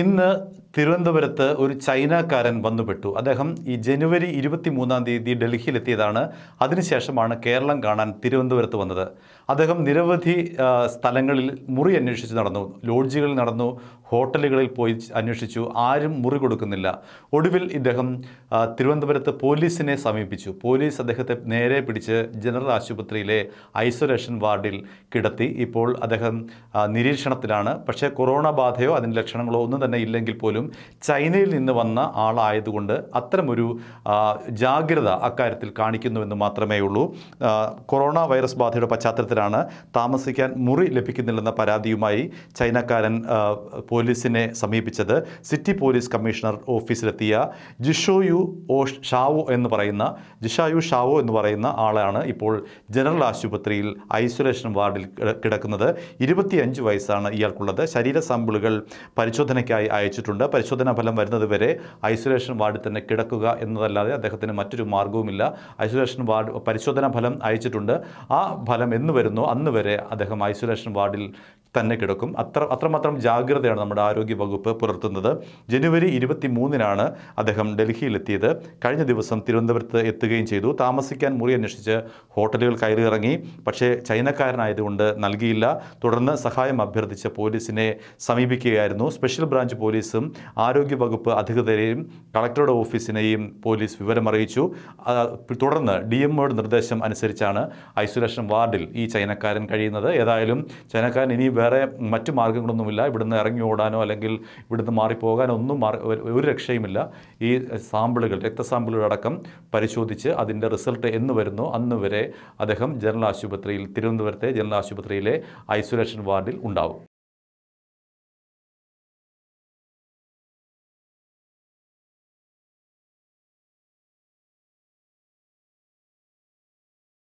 ഇന്ന് തിരുവനന്തപുരത്ത് ഒരു ചൈനക്കാരൻ വന്നുപെട്ടു അദ്ദേഹം ഈ ജനുവരി ഇരുപത്തി മൂന്നാം തീയതി ഡൽഹിയിലെത്തിയതാണ് അതിനുശേഷമാണ് കേരളം കാണാൻ തിരുവനന്തപുരത്ത് വന്നത് അദ്ദേഹം നിരവധി സ്ഥലങ്ങളിൽ മുറി അന്വേഷിച്ച് നടന്നു ലോഡ്ജുകളിൽ നടന്നു ഹോട്ടലുകളിൽ പോയി അന്വേഷിച്ചു ആരും മുറി കൊടുക്കുന്നില്ല ഒടുവിൽ ഇദ്ദേഹം തിരുവനന്തപുരത്ത് പോലീസിനെ സമീപിച്ചു പോലീസ് അദ്ദേഹത്തെ നേരെ പിടിച്ച് ജനറൽ ആശുപത്രിയിലെ ഐസൊലേഷൻ വാർഡിൽ കിടത്തി ഇപ്പോൾ അദ്ദേഹം നിരീക്ഷണത്തിലാണ് പക്ഷേ കൊറോണ ബാധയോ അതിൻ്റെ ലക്ഷണങ്ങളോ ഒന്നും തന്നെ ഇല്ലെങ്കിൽ പോലും പോലും ചൈനയിൽ നിന്ന് വന്ന ആളായതുകൊണ്ട് അത്തരമൊരു ജാഗ്രത അക്കാര്യത്തിൽ കാണിക്കുന്നുവെന്ന് മാത്രമേ ഉള്ളൂ കൊറോണ വൈറസ് ബാധയുടെ പശ്ചാത്തലത്തിലാണ് താമസിക്കാൻ മുറി ലഭിക്കുന്നില്ലെന്ന പരാതിയുമായി ചൈനക്കാരൻ പോലീസിനെ സമീപിച്ചത് സിറ്റി പോലീസ് കമ്മീഷണർ ഓഫീസിലെത്തിയ ജിഷോയു ഓ ഷാവോ എന്ന് പറയുന്ന ജിഷായു ഷാവോ എന്ന് പറയുന്ന ആളാണ് ഇപ്പോൾ ജനറൽ ആശുപത്രിയിൽ ഐസൊലേഷൻ വാർഡിൽ കിടക്കുന്നത് ഇരുപത്തിയഞ്ച് വയസ്സാണ് ഇയാൾക്കുള്ളത് ശരീര സാമ്പിളുകൾ പരിശോധനയ്ക്കായി അയച്ചിട്ടുണ്ട് പരിശോധനാ ഫലം വരുന്നത് വരെ ഐസൊലേഷൻ വാർഡിൽ തന്നെ കിടക്കുക എന്നതല്ലാതെ അദ്ദേഹത്തിന് മറ്റൊരു മാർഗവുമില്ല ഐസൊലേഷൻ വാർഡ് പരിശോധനാ ഫലം അയച്ചിട്ടുണ്ട് ആ ഫലം എന്ന് വരുന്നോ അന്ന് വരെ അദ്ദേഹം ഐസൊലേഷൻ വാർഡിൽ തന്നെ കിടക്കും അത്ര അത്രമാത്രം ജാഗ്രതയാണ് നമ്മുടെ ആരോഗ്യ വകുപ്പ് പുലർത്തുന്നത് ജനുവരി ഇരുപത്തി മൂന്നിനാണ് അദ്ദേഹം ഡൽഹിയിലെത്തിയത് കഴിഞ്ഞ ദിവസം തിരുവനന്തപുരത്ത് എത്തുകയും ചെയ്തു താമസിക്കാൻ മുറി അന്വേഷിച്ച് ഹോട്ടലുകൾ കയറിയിറങ്ങി പക്ഷേ ചൈനക്കാരനായതുകൊണ്ട് നൽകിയില്ല തുടർന്ന് സഹായം അഭ്യർത്ഥിച്ച പോലീസിനെ സമീപിക്കുകയായിരുന്നു സ്പെഷ്യൽ ബ്രാഞ്ച് പോലീസും ആരോഗ്യ വകുപ്പ് അധികൃതരെയും കളക്ടറുടെ ഓഫീസിനെയും പോലീസ് വിവരമറിയിച്ചു തുടർന്ന് ഡി എംഒയുടെ നിർദ്ദേശം അനുസരിച്ചാണ് ഐസൊലേഷൻ വാർഡിൽ ഈ ചൈനക്കാരൻ കഴിയുന്നത് ഏതായാലും ചൈനക്കാരൻ ഇനി വേറെ മറ്റു മാർഗങ്ങളൊന്നുമില്ല ഇവിടുന്ന് ഇറങ്ങി ഓടാനോ അല്ലെങ്കിൽ ഇവിടുന്ന് മാറിപ്പോകാനോ ഒന്നും ഒരു രക്ഷയുമില്ല ഈ സാമ്പിളുകൾ രക്തസാമ്പിളുകളടക്കം അടക്കം പരിശോധിച്ച് അതിൻ്റെ റിസൾട്ട് എന്ന് വരുന്നോ അന്ന് വരെ അദ്ദേഹം ജനറൽ ആശുപത്രിയിൽ തിരുവനന്തപുരത്തെ ജനറൽ ആശുപത്രിയിലെ ഐസൊലേഷൻ വാർഡിൽ ഉണ്ടാവും